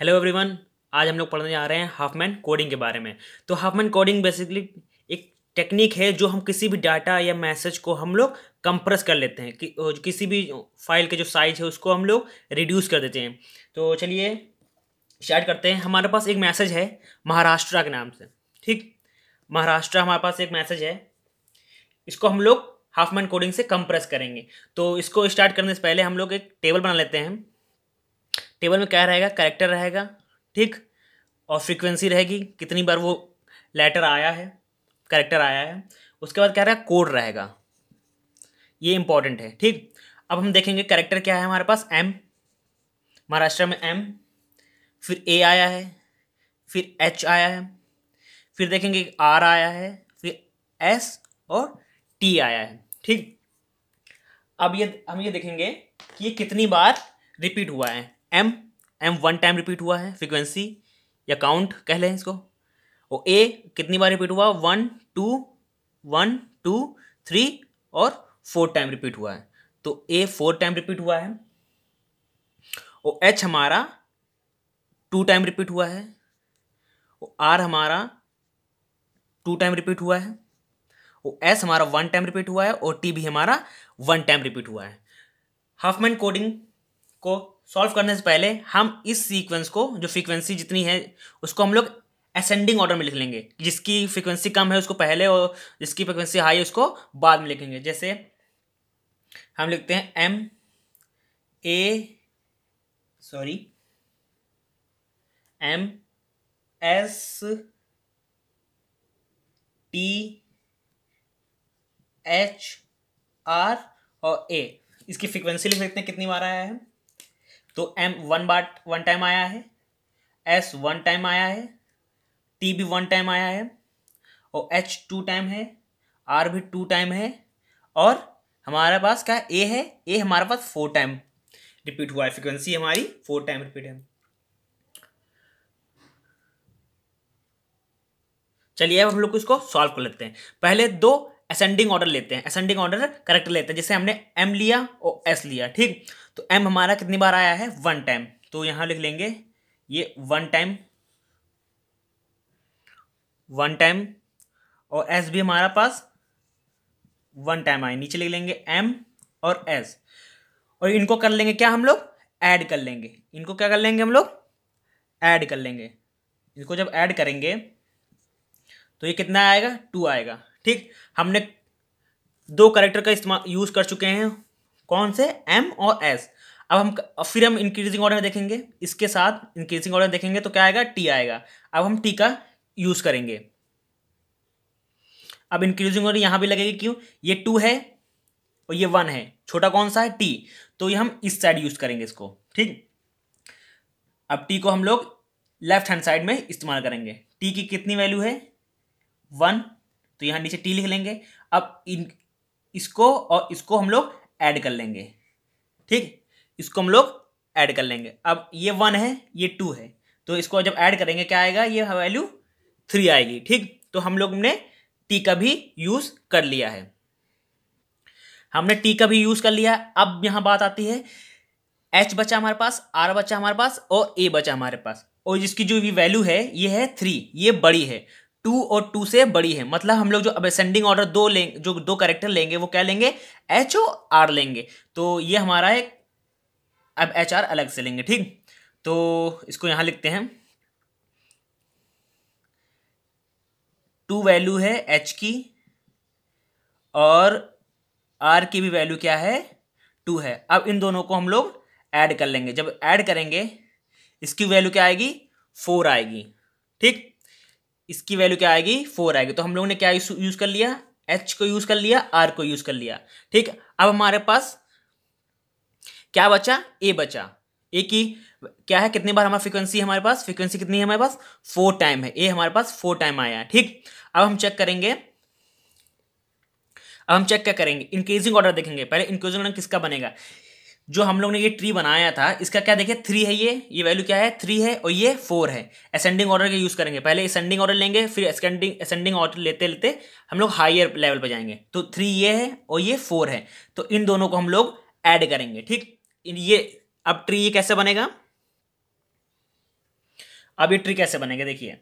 hello everyone आज हम लोग पढ़ने जा रहे हैं हाफमैन कोडिंग के बारे में तो हाफमैन कोडिंग बेसिकली एक टेक्निक है जो हम किसी भी डाटा या मैसेज को हम लोग कंप्रेस कर लेते हैं कि किसी भी फाइल के जो साइज है उसको हम लोग रिड्यूस कर देते हैं तो चलिए स्टार्ट करते हैं हमारे पास एक मैसेज है महाराष्ट्र के नाम से ठीक महाराष्ट्र हमारे पास एक मैसेज है इसको हम लोग हाफमैन कोडिंग से कंप्रेस करेंगे तो इसको स्टार्ट करने से पहले हम लोग एक टेबल बना लेते हैं टेबल में क्या रहेगा करेक्टर रहेगा ठीक और फ्रीक्वेंसी रहेगी कितनी बार वो लेटर आया है करेक्टर आया है उसके बाद क्या रहेगा कोड रहेगा ये इंपॉर्टेंट है ठीक अब हम देखेंगे करेक्टर क्या है हमारे पास एम महाराष्ट्र में एम फिर ए आया है फिर एच आया है फिर देखेंगे आर आया है फिर एस और टी आया है ठीक अब ये हम ये देखेंगे कि ये कितनी बार रिपीट हुआ है M M one time repeat हुआ है फ्रिक्वेंसी या काउंट कह लें इसको और ए कितनी बार रिपीट हुआ one two one two three और फोर टाइम रिपीट हुआ है तो ए फोर टाइम रिपीट हुआ है और एच हमारा टू टाइम रिपीट हुआ है और आर हमारा टू टाइम रिपीट हुआ है और एस हमारा वन टाइम रिपीट हुआ है और टी भी हमारा वन टाइम रिपीट हुआ है हाफमैन कोडिंग को सॉल्व करने से पहले हम इस सीक्वेंस को जो फ्रीक्वेंसी जितनी है उसको हम लोग असेंडिंग ऑर्डर में लिख लेंगे जिसकी फ्रीक्वेंसी कम है उसको पहले और जिसकी फ्रीक्वेंसी हाई है उसको बाद में लिखेंगे जैसे हम लिखते हैं M A sorry M S T H R और ए इसकी फ्रीक्वेंसी लिख सकते हैं कितनी बार आया है तो एम वन बार वन टाइम आया है एस वन टाइम आया है टी भी वन टाइम आया है और एच टू टाइम है आर भी टू टाइम है और हमारे पास क्या ए है ए हमारे पास फोर टाइम रिपीट हुआ है फ्रिक्वेंसी हमारी फोर टाइम रिपीट है चलिए अब हम लोग इसको सॉल्व कर लेते हैं पहले दो असेंडिंग ऑर्डर लेते हैं असेंडिंग ऑर्डर करेक्ट लेते हैं जैसे हमने एम लिया और एस लिया ठीक तो एम हमारा कितनी बार आया है वन टाइम तो यहाँ लिख लेंगे ये वन टाइम वन टाइम और एस भी हमारा पास वन टाइम आए नीचे लिख लेंगे एम और एस और इनको कर लेंगे क्या हम लोग ऐड कर लेंगे इनको क्या कर लेंगे हम लोग ऐड कर लेंगे इनको जब ऐड करेंगे तो ये कितना आएगा टू आएगा ठीक हमने दो करेक्टर का इस्तेमाल यूज़ कर चुके हैं कौन से एम और एस अब हम फिर हम इंक्रीजिंग ऑर्डर में देखेंगे इसके साथ इंक्रीजिंग ऑर्डर देखेंगे तो क्या आएगा टी आएगा अब हम टी का यूज करेंगे अब इंक्रीजिंग ऑर्डर यहां भी लगेगी क्यों ये टू है और ये वन है छोटा कौन सा है टी तो ये हम इस साइड यूज करेंगे इसको ठीक अब टी को हम लोग लेफ्ट हैंड साइड में इस्तेमाल करेंगे टी की कितनी वैल्यू है वन तो यहां नीचे टी लिख लेंगे अब इन इसको और इसको हम लोग ऐड कर लेंगे ठीक इसको हम लोग ऐड कर लेंगे अब ये वन है ये टू है तो इसको जब ऐड करेंगे क्या आएगा ये वैल्यू थ्री आएगी ठीक तो हम लोग ने टी का भी यूज़ कर लिया है हमने टी का भी यूज़ कर लिया अब यहां बात आती है एच बचा हमारे पास आर बचा हमारे पास और ए बचा हमारे पास और जिसकी जो भी वैल्यू है ये है थ्री ये बड़ी है टू और टू से बड़ी है मतलब हम लोग जो अब असेंडिंग ऑर्डर दो लेंगे जो दो करेक्टर लेंगे वो क्या लेंगे एच ओ आर लेंगे तो ये हमारा है अब एच आर अलग से लेंगे ठीक तो इसको यहां लिखते हैं टू वैल्यू है एच की और आर की भी वैल्यू क्या है टू है अब इन दोनों को हम लोग ऐड कर लेंगे जब ऐड करेंगे इसकी वैल्यू क्या आएगी फोर आएगी ठीक इसकी वैल्यू क्या आएगी फोर आएगी तो हम लोगों ने क्या यूज कर लिया एच को यूज कर लिया आर को यूज कर लिया ठीक अब हमारे पास क्या बचा ए बचा ए की क्या है कितनी बार हमारा फ्रिक्वेंसी हमारे पास फ्रीक्वेंसी कितनी है हमारे पास फोर टाइम है ए हमारे पास फोर टाइम आया है ठीक अब हम चेक करेंगे अब हम चेक क्या करेंगे इंक्रीजिंग ऑर्डर देखेंगे पहले इंक्रीजिंग ऑर्डर किसका बनेगा जो हम लोग ने ये ट्री बनाया था इसका क्या देखिए थ्री है ये ये वैल्यू क्या है थ्री है और ये फोर है असेंडिंग ऑर्डर का यूज़ करेंगे पहले असेंडिंग ऑर्डर लेंगे फिर असेंडिंग असेंडिंग ऑर्डर लेते लेते हम लोग हायर लेवल पर जाएंगे तो थ्री ये है और ये फोर है तो इन दोनों को हम लोग ऐड करेंगे ठीक ये अब ट्री ये कैसे बनेगा अब ये ट्री कैसे बनेगा देखिए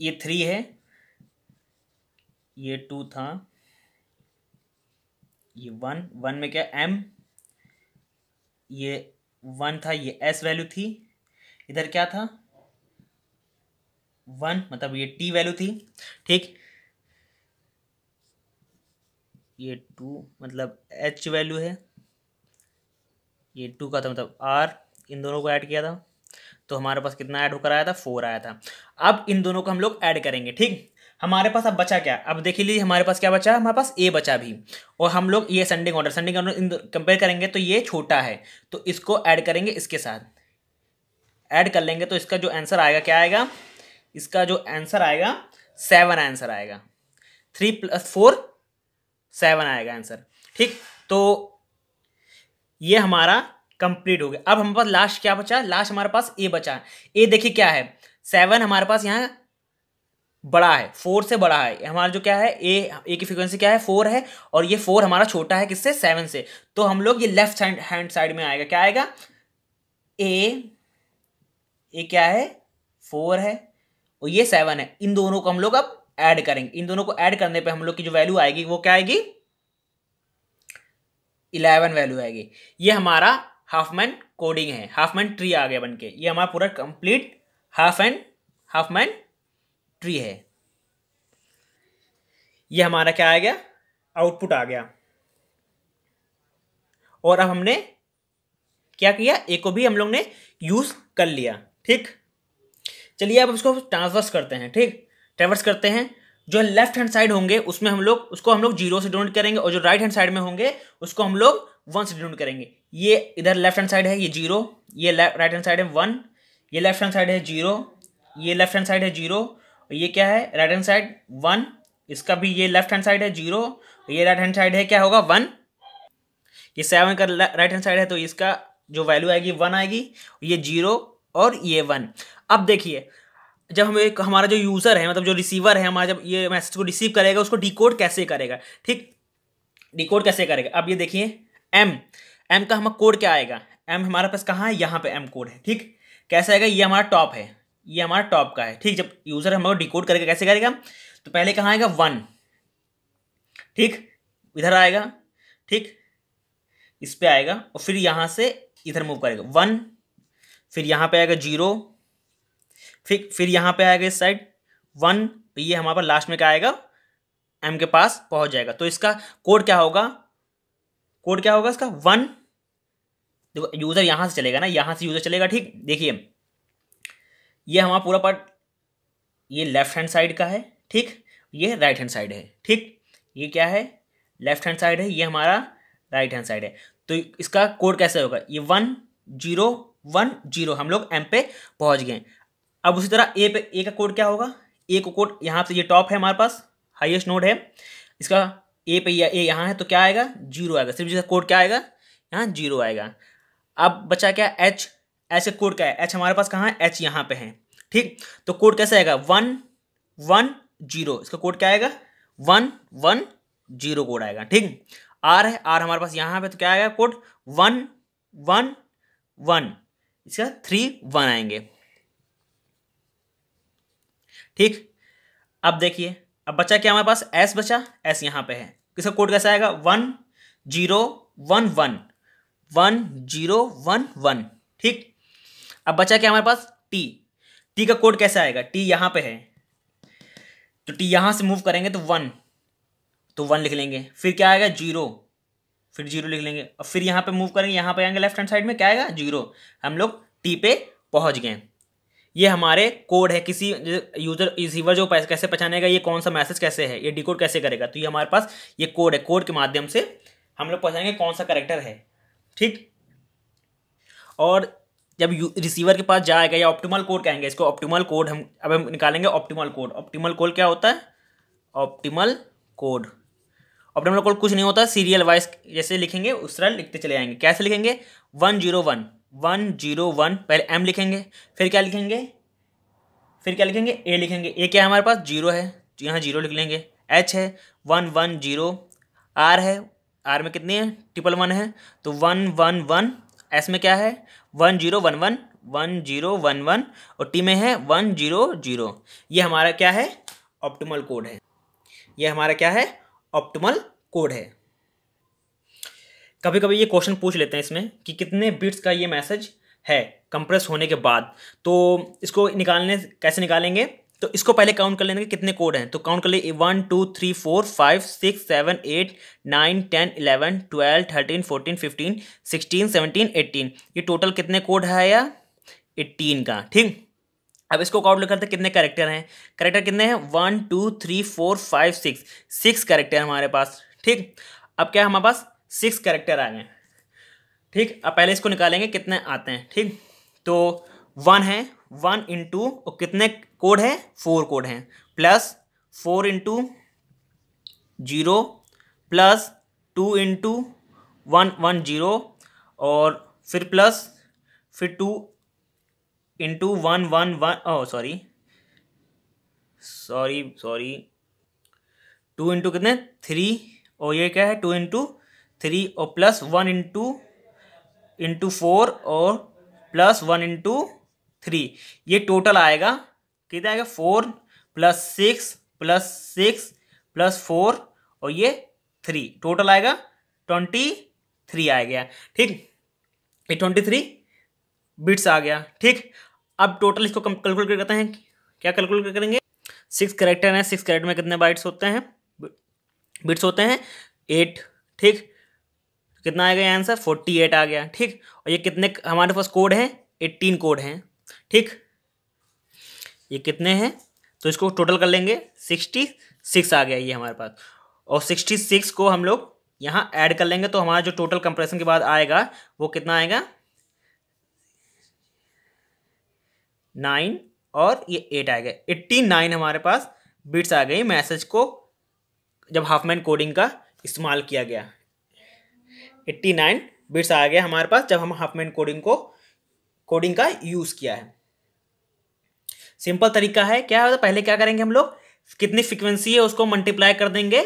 ये थ्री है ये टू था ये वन वन में क्या एम ये वन था ये एस वैल्यू थी इधर क्या था वन मतलब ये टी वैल्यू थी ठीक ये टू मतलब एच वैल्यू है ये टू का था मतलब आर इन दोनों को ऐड किया था तो हमारे पास कितना ऐड होकर आया था फोर आया था अब इन दोनों को हम लोग ऐड करेंगे ठीक हमारे पास अब बचा क्या अब देख लीजिए हमारे पास क्या बचा हमारे पास ए बचा भी और हम लोग ये ascending order ascending order compare करेंगे तो ये छोटा है तो इसको ऐड करेंगे इसके साथ ऐड कर लेंगे तो इसका जो आंसर आएगा क्या आएगा इसका जो आंसर आएगा सेवन आंसर आएगा थ्री प्लस फोर सेवन आएगा आंसर ठीक तो ये हमारा कंप्लीट हो गया अब हमारे पास लास्ट क्या बचा लास्ट हमारे पास ए बचा ए देखिए क्या है सेवन हमारे पास यहाँ बड़ा है फोर से बड़ा है हमारा जो क्या है ए ए की फ्रिक्वेंसी क्या है फोर है और ये फोर हमारा छोटा है किससे सेवन से तो हम लोग ये लेफ्ट हैंड हैंड साइड में आएगा क्या आएगा ए ए क्या है फोर है और ये सेवन है इन दोनों को हम लोग अब ऐड करेंगे इन दोनों को ऐड करने पे हम लोग की जो वैल्यू आएगी वो क्या आएगी इलेवन वैल्यू आएगी ये हमारा हाफ मैन कोडिंग है हाफ मैन ट्री आ गया बन के ये हमारा पूरा complete half and Huffman tree है ये हमारा क्या आ गया आउटपुट आ गया और अब हमने क्या किया ए को भी हम लोग ने यूज कर लिया ठीक चलिए अब उसको ट्रांसवर्स करते हैं ठीक ट्रेवर्स करते हैं जो लेफ्ट हैंड साइड होंगे उसमें हम लोग उसको हम लोग जीरो से डिनोट करेंगे और जो राइट हैंड साइड में होंगे उसको हम लोग वन से डिनोट करेंगे ये इधर लेफ्ट हैंड साइड है ये जीरो ये राइट हैंड साइड है वन ये लेफ्ट हैंड साइड है जीरो ये लेफ्ट हैंड साइड है जीरो तो ये क्या है राइट हैंड साइड वन इसका भी ये लेफ्ट हैंड साइड है जीरो ये राइट हैंड साइड है क्या होगा वन ये सेवन का राइट हैंड साइड है तो इसका जो वैल्यू आएगी वन आएगी ये जीरो और ये वन अब देखिए जब हम एक हमारा जो यूज़र है मतलब जो रिसीवर है हमारा जब ये मैसेज को रिसीव करेगा उसको डिकोड कैसे करेगा ठीक डिकोड कैसे करेगा अब ये देखिए एम एम का हमारा कोड क्या आएगा एम हमारे पास कहाँ है यहाँ पे एम कोड है ठीक कैसे आएगा ये हमारा टॉप है ये हमारा टॉप का है ठीक जब यूजर हम लोग डिकोड करके कैसे करेगा तो पहले कहाँ आएगा वन ठीक इधर आएगा ठीक इस पर आएगा और फिर यहाँ से इधर मूव करेगा वन फिर यहाँ पे आएगा जीरो फिर फिर यहाँ पे आएगा इस साइड वन तो ये हमारे पास लास्ट में क्या आएगा एम के पास पहुँच जाएगा तो इसका कोड क्या होगा कोड क्या होगा इसका वन देखो यूज़र यहाँ से चलेगा ना यहाँ से यूज़र चलेगा ठीक देखिए ये हमारा पूरा पार्ट ये लेफ्ट हैंड साइड का है ठीक ये राइट हैंड साइड है ठीक ये क्या है लेफ्ट हैंड साइड है ये हमारा राइट हैंड साइड है तो इसका कोड कैसे होगा ये वन जीरो वन जीरो हम लोग एम पे पहुंच गए अब उसी तरह ए पे ए का कोड क्या होगा ए का कोड यहाँ से ये टॉप है हमारे पास हाइएस्ट नोड है इसका ए पे या ए यहाँ है तो क्या आएगा जीरो आएगा सिर्फ जिसका कोड क्या आएगा यहाँ जीरो आएगा अब बचा क्या एच एच का कोड क्या है एच हमारे पास कहाँ है एच यहाँ पे है ठीक तो कोड कैसे आएगा वन वन जीरो इसका कोड क्या आएगा वन वन जीरो कोड आएगा ठीक आर है आर हमारे पास यहाँ पे तो क्या आएगा कोड वन वन वन इसका थ्री वन आएंगे ठीक अब देखिए अब बचा क्या हमारे पास एस बचा एस यहाँ पे है इसका कोड कैसा आएगा one zero one one one zero one one ठीक अब बचा क्या हमारे पास टी टी का कोड कैसे आएगा टी यहां पे है तो टी यहां से मूव करेंगे तो वन तो वन लिख लेंगे फिर क्या आएगा जीरो फिर जीरो लिख लेंगे और फिर यहां पे मूव करेंगे यहां पे आएंगे लेफ्ट हैंड साइड में क्या आएगा जीरो हम लोग टी पे पहुंच गए ये हमारे कोड है किसी यूजर रिसीवर जो कैसे पहचानेगा ये कौन सा मैसेज कैसे है ये डिकोड कैसे करेगा तो ये हमारे पास ये कोड है कोड के माध्यम से हम लोग पहचानेंगे कौन सा करेक्टर है ठीक और जब रिसीवर के पास जाएगा या ऑप्टिमल कोड कहेंगे इसको ऑप्टिमल कोड हम अब हम निकालेंगे ऑप्टिमल कोड ऑप्टिमल कोड क्या होता है ऑप्टिमल कोड ऑप्टिमल कोड कुछ नहीं होता सीरियल वाइज जैसे लिखेंगे उस तरह लिखते चले जाएंगे कैसे लिखेंगे one zero one one zero one पहले एम लिखेंगे फिर क्या लिखेंगे फिर क्या लिखेंगे ए लिखेंगे ए क्या है हमारे पास जीरो है तो यहाँ जीरो लिख लेंगे एच है वन वन जीरो आर है आर में कितने हैं ट्रिपल वन है तो वन वन वन एस में क्या है one zero one one one zero one one और टी में है वन जीरो जीरो ये हमारा क्या है ऑप्टिमल कोड है ये हमारा क्या है ऑप्टिमल कोड है कभी कभी ये क्वेश्चन पूछ लेते हैं इसमें कि कितने बिट्स का ये मैसेज है कंप्रेस होने के बाद तो इसको निकालने कैसे निकालेंगे तो इसको पहले काउंट कर लेंगे कितने कोड हैं तो काउंट कर ले one two three four five six seven eight nine ten eleven twelve thirteen fourteen fifteen sixteen seventeen eighteen ये टोटल कितने कोड है या एट्टीन का ठीक अब इसको काउंट करते हैं कितने करेक्टर हैं करेक्टर कितने हैं one two three four five six six character हमारे पास ठीक अब क्या हमारे पास सिक्स करेक्टर आ गए ठीक अब पहले इसको निकालेंगे कितने आते हैं ठीक तो वन है वन इंटू और कितने कोड हैं फोर कोड हैं plus four into zero plus two into one one zero और फिर प्लस फिर two into one one one oh sorry sorry sorry two into कितने थ्री और ये क्या है टू इंटू थ्री और plus one into into four और प्लस वन इंटू थ्री ये टोटल आएगा कितना आएगा four plus six plus six plus four और ये थ्री टोटल आएगा ट्वेंटी थ्री आ गया ठीक ये ट्वेंटी थ्री बिट्स आ गया ठीक अब टोटल इसको कैलकुलेट करते हैं क्या कैलकुलेट करेंगे सिक्स करेक्टर हैं सिक्स करेक्टर में कितने बाइट्स होते हैं बिट्स होते हैं एट ठीक कितना आएगा आंसर फोर्टी एट आ गया ठीक और ये कितने हमारे पास कोड हैं एट्टीन कोड हैं ठीक ये कितने हैं तो इसको टोटल कर लेंगे सिक्सटी सिक्स आ गया ये हमारे पास और सिक्सटी सिक्स को हम लोग यहाँ ऐड कर लेंगे तो हमारा जो टोटल कंप्रेशन के बाद आएगा वो कितना आएगा नाइन और ये एट आएगा एट्टी नाइन हमारे पास बिट्स आ गई मैसेज को जब हाफ मैन कोडिंग का इस्तेमाल किया गया एट्टी नाइन बिट्स आ गया हमारे पास जब हम हाफ मैन कोडिंग को कोडिंग का यूज़ किया है सिंपल तरीका है क्या है पहले क्या करेंगे हम लोग कितनी फ्रिक्वेंसी है उसको मल्टीप्लाई कर देंगे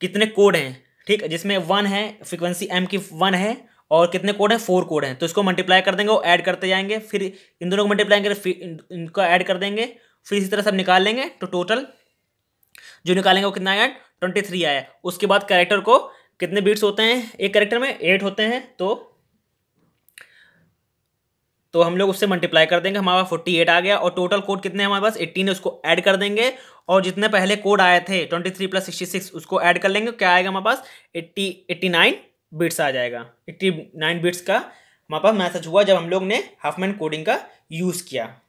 कितने कोड हैं ठीक जिसमें वन है फ्रिक्वेंसी एम की वन है और कितने कोड हैं फोर कोड हैं तो इसको मल्टीप्लाई कर देंगे और ऐड करते जाएंगे फिर इन दोनों को मल्टीप्लाई करें इनको ऐड कर देंगे फिर इसी तरह सब निकाल लेंगे तो टोटल जो निकालेंगे वो कितना आया ट्वेंटी थ्री आया उसके बाद कैरेक्टर को कितने बीट्स होते हैं एक कैरेक्टर में एट होते हैं तो तो हम लोग उससे मल्टीप्लाई कर देंगे हमारे पास फोर्टी एट आ गया और टोटल कोड कितने हमारे पास एट्टीन है उसको ऐड कर देंगे और जितने पहले कोड आए थे twenty three plus sixty six उसको ऐड कर लेंगे क्या आएगा हमारे पास एट्टी एट्टी नाइन बिट्स आ जाएगा एट्टी नाइन बिट्स का हमारे पास मैसेज हुआ जब हम लोग ने हाफ मैन कोडिंग का यूज़ किया